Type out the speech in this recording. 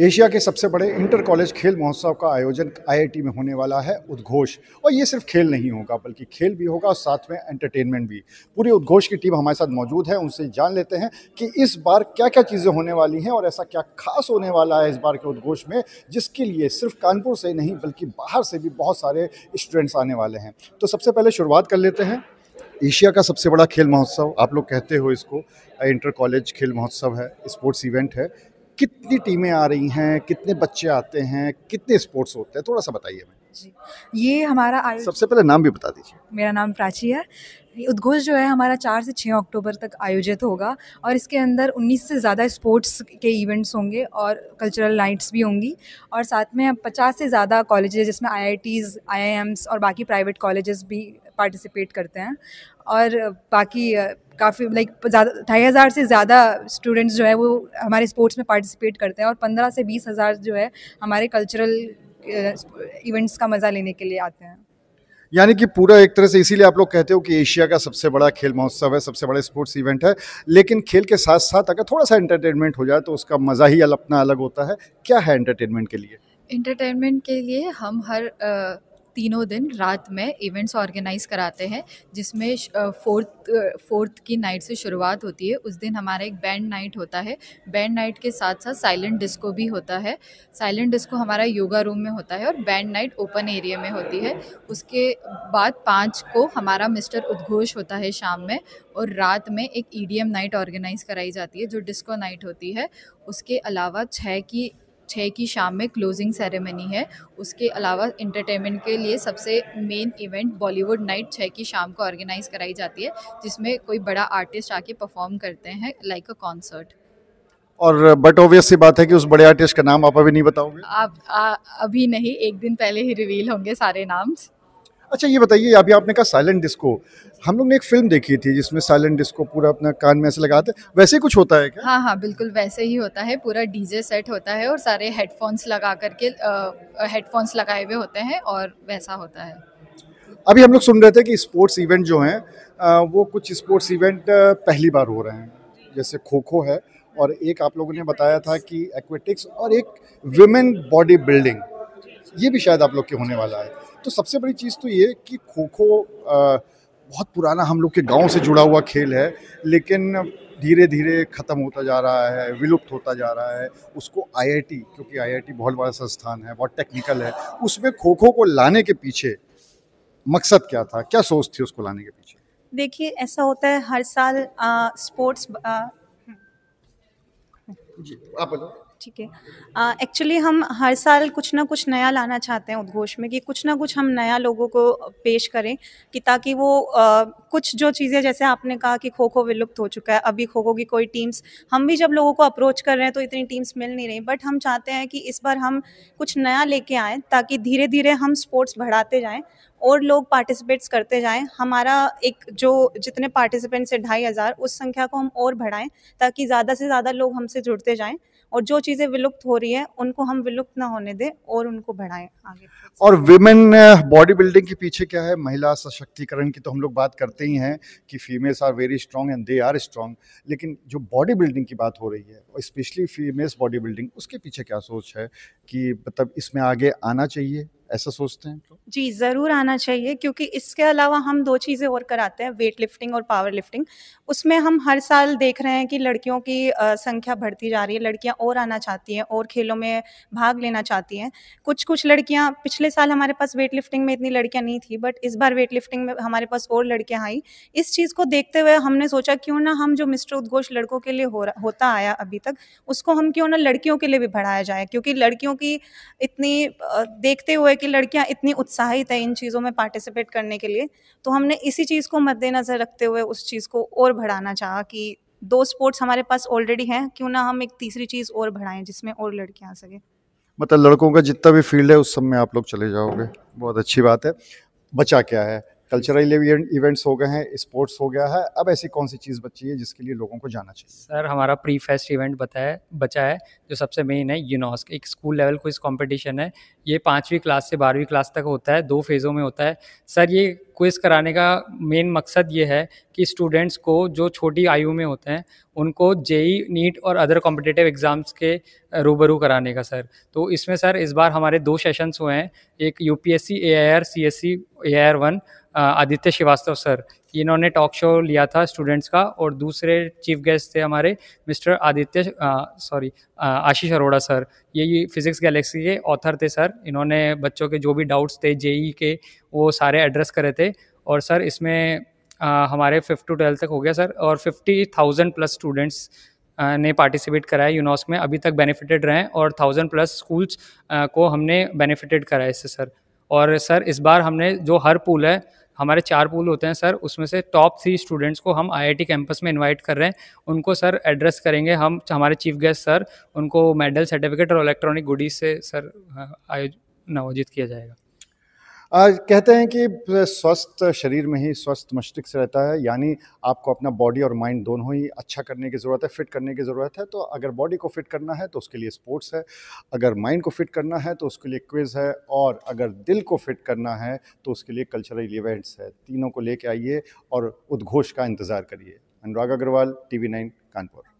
Asia के सबसे बड़े इंटर कॉलेज खेल महोत्सव का आयोजन आईआईटी में होने वाला है उद्घोष और ये सिर्फ खेल नहीं होगा बल्कि खेल भी होगा और साथ में एंटरटेनमेंट भी पूरी उद्घोष की टीम हमारे साथ मौजूद है उनसे जान लेते हैं कि इस बार क्या क्या चीज़ें होने वाली हैं और ऐसा क्या खास होने वाला है इस बार के उद्घोष में जिसके लिए सिर्फ कानपुर से नहीं बल्कि बाहर से भी बहुत सारे स्टूडेंट्स आने वाले हैं तो सबसे पहले शुरुआत कर लेते हैं एशिया का सबसे बड़ा खेल महोत्सव आप लोग कहते हो इसको इंटर कॉलेज खेल महोत्सव है स्पोर्ट्स इवेंट है कितनी टीमें आ रही हैं कितने बच्चे आते हैं कितने स्पोर्ट्स होते हैं थोड़ा सा बताइए हमें जी ये हमारा आयोजन सबसे पहले नाम भी बता दीजिए मेरा नाम प्राची है उद्घोष जो है हमारा चार से छः अक्टूबर तक आयोजित होगा और इसके अंदर 19 से ज़्यादा स्पोर्ट्स के इवेंट्स होंगे और कल्चरल नाइट्स भी होंगी और साथ में 50 से ज़्यादा कॉलेज जिसमें आई आईआईएम्स और बाकी प्राइवेट कॉलेजेस भी पार्टिसिपेट करते हैं और बाकी काफ़ी लाइक ज़्यादा ढाई हज़ार से ज़्यादा स्टूडेंट्स जो है वो हमारे स्पोर्ट्स में पार्टिसिपेट करते हैं और पंद्रह से बीस हज़ार जो है हमारे कल्चरल इवेंट्स uh, का मज़ा लेने के लिए आते हैं यानी कि पूरा एक तरह से इसीलिए आप लोग कहते हो कि एशिया का सबसे बड़ा खेल महोत्सव है सबसे बड़ा स्पोर्ट्स इवेंट है लेकिन खेल के साथ साथ अगर थोड़ा सा एंटरटेनमेंट हो जाए तो उसका मज़ा ही अपना अलग होता है क्या है एंटरटेनमेंट के लिए एंटरटेनमेंट के लिए हम हर uh, तीनों दिन रात में इवेंट्स ऑर्गेनाइज कराते हैं जिसमें फोर्थ फोर्थ की नाइट से शुरुआत होती है उस दिन हमारा एक बैंड नाइट होता है बैंड नाइट के साथ साथ साइलेंट डिस्को भी होता है साइलेंट डिस्को हमारा योगा रूम में होता है और बैंड नाइट ओपन एरिया में होती है उसके बाद पाँच को हमारा मिस्टर उद्घोष होता है शाम में और रात में एक ई नाइट ऑर्गेनाइज कराई जाती है जो डिस्को नाइट होती है उसके अलावा छः की छः की शाम में क्लोजिंग सेरेमनी है उसके अलावा इंटरटेनमेंट के लिए सबसे मेन इवेंट बॉलीवुड नाइट छः की शाम को ऑर्गेनाइज कराई जाती है जिसमें कोई बड़ा आर्टिस्ट आके परफॉर्म करते हैं लाइक अ कॉन्सर्ट और बट ऑब्वियस सी बात है कि उस बड़े आर्टिस्ट का नाम आप अभी नहीं बताओगे आप आ, अभी नहीं एक दिन पहले ही रिवील होंगे सारे नाम्स अच्छा ये बताइए अभी आपने कहा साइलेंट डिस्को हम लोग ने एक फिल्म देखी थी जिसमें साइलेंट डिस्को पूरा अपना कान में ऐसे लगाते वैसे कुछ होता है क्या हाँ हाँ बिल्कुल वैसे ही होता है पूरा डीजे सेट होता है और सारे हेडफोन्स लगा करके हेडफोन्स लगाए हुए होते हैं और वैसा होता है अभी हम लोग सुन रहे थे कि स्पोर्ट्स इवेंट जो हैं वो कुछ स्पोर्ट्स इवेंट पहली बार हो रहे हैं जैसे खो खो है और एक आप लोगों ने बताया था कि एक्वेटिक्स और एक वुमेन बॉडी बिल्डिंग ये भी शायद आप लोग के होने वाला है तो सबसे बड़ी चीज़ तो ये कि खो खो बहुत पुराना हम लोग के गांव से जुड़ा हुआ खेल है लेकिन धीरे धीरे ख़त्म होता जा रहा है विलुप्त होता जा रहा है उसको आईआईटी क्योंकि आईआईटी बहुत बड़ा संस्थान है बहुत टेक्निकल है उसमें खो खो को लाने के पीछे मकसद क्या था क्या सोच थी उसको लाने के पीछे देखिए ऐसा होता है हर साल आ, स्पोर्ट्स आ, आप बताओ ठीक है एक्चुअली हम हर साल कुछ ना कुछ नया लाना चाहते हैं उद्घोष में कि कुछ ना कुछ हम नया लोगों को पेश करें कि ताकि वो आ, कुछ जो चीज़ें जैसे आपने कहा कि खो खो विलुप्त हो चुका है अभी खो खो की कोई टीम्स हम भी जब लोगों को अप्रोच कर रहे हैं तो इतनी टीम्स मिल नहीं रही बट हम चाहते हैं कि इस बार हम कुछ नया लेके आएँ ताकि धीरे धीरे हम स्पोर्ट्स बढ़ाते जाएँ और लोग पार्टिसिपेट्स करते जाएं हमारा एक जो जितने पार्टिसिपेंट्स हैं ढाई हज़ार उस संख्या को हम और बढ़ाएं ताकि ज़्यादा से ज़्यादा लोग हमसे जुड़ते जाएं और जो चीज़ें विलुप्त हो रही हैं उनको हम विलुप्त ना होने दें और उनको बढ़ाएं आगे और विमेन बॉडी बिल्डिंग के पीछे क्या है महिला सशक्तिकरण की तो हम लोग बात करते ही हैं कि females are very strong and they are strong लेकिन जो बॉडी बिल्डिंग की बात हो रही है और स्पेशली फीमेल्स बॉडी बिल्डिंग उसके पीछे क्या सोच है कि मतलब इसमें आगे आना चाहिए ऐसा सोचते हैं तो? जी ज़रूर आना चाहिए क्योंकि इसके अलावा हम दो चीज़ें और कराते हैं वेट लिफ्टिंग और पावर लिफ्टिंग उसमें हम हर साल देख रहे हैं कि लड़कियों की संख्या बढ़ती जा रही है लड़कियां और आना चाहती हैं और खेलों में भाग लेना चाहती हैं कुछ कुछ लड़कियां पिछले साल हमारे पास वेट लिफ्टिंग में इतनी लड़कियां नहीं थी बट इस बार वेट लिफ्टिंग में हमारे पास और लड़कियां आई इस चीज़ को देखते हुए हमने सोचा क्यों ना हम जो मिस्टर उद्घोष लड़कों के लिए हो होता आया अभी तक उसको हम क्यों ना लड़कियों के लिए भी बढ़ाया जाए क्योंकि लड़कियों की इतनी देखते हुए की लड़कियां इतनी उत्साहित है इन चीज़ों में पार्टिसिपेट करने के लिए तो हमने इसी चीज़ को मद्देनज़र रखते हुए उस चीज़ को और बढ़ाना चाहा कि दो स्पोर्ट्स हमारे पास ऑलरेडी हैं क्यों ना हम एक तीसरी चीज़ और बढ़ाएं जिसमें और लड़कियां आ सके मतलब लड़कों का जितना भी फील्ड है उस सब में आप लोग चले जाओगे बहुत अच्छी बात है बचा क्या है कल्चरल इवेंट्स हो गए हैं स्पोर्ट्स हो गया है अब ऐसी कौन सी चीज़ बची है जिसके लिए लोगों को जाना चाहिए सर हमारा प्री फेस्ट इवेंट बताया बचा है जो सबसे मेन है यूनॉस एक स्कूल लेवल इस कॉम्पिटिशन है ये पाँचवीं क्लास से बारहवीं क्लास तक होता है दो फेज़ों में होता है सर ये क्विज़ कराने का मेन मकसद ये है कि स्टूडेंट्स को जो छोटी आयु में होते हैं उनको जेई नीट और अदर कॉम्पिटेटिव एग्ज़ाम्स के रूबरू कराने का सर तो इसमें सर इस बार हमारे दो सेशंस हुए हैं एक UPSC AIR CSC AIR one Aditya Shrivastava sir इन्होंने टॉक शो लिया था स्टूडेंट्स का और दूसरे चीफ गेस्ट थे हमारे mister Aditya sorry Ashish Arora sir ये फिज़िक्स गैलेक्सी के ऑथर थे सर इन्होंने बच्चों के जो भी डाउट्स थे जेई के वो सारे एड्रेस करे थे और सर इसमें आ, हमारे फिफ्थ टू ट्वेल्थ तक हो गया सर और फिफ्टी थाउजेंड प्लस स्टूडेंट्स ने पार्टिसिपेट कराया यूनॉस में अभी तक बेनिफिटेड रहे हैं और थाउजेंड प्लस स्कूल्स को हमने बेनिफिटेड कराया इससे सर और सर इस बार हमने जो हर पूल है हमारे चार पूल होते हैं सर उसमें से टॉप थ्री स्टूडेंट्स को हम आईआईटी कैंपस में इनवाइट कर रहे हैं उनको सर एड्रेस करेंगे हम हमारे चीफ गेस्ट सर उनको मेडल सर्टिफिकेट और इलेक्ट्रॉनिक गुडीज से सर आयोजित किया जाएगा आज कहते हैं कि स्वस्थ शरीर में ही स्वस्थ मस्तिष्क रहता है यानी आपको अपना बॉडी और माइंड दोनों ही अच्छा करने की ज़रूरत है फिट करने की ज़रूरत है तो अगर बॉडी को फिट करना है तो उसके लिए स्पोर्ट्स है अगर माइंड को फिट करना है तो उसके लिए क्विज़ है और अगर दिल को फिट करना है तो उसके लिए कल्चरल इवेंट्स है तीनों को लेके आइए और उद्घोष का इंतज़ार करिए अनुराग अग्रवाल टी वी कानपुर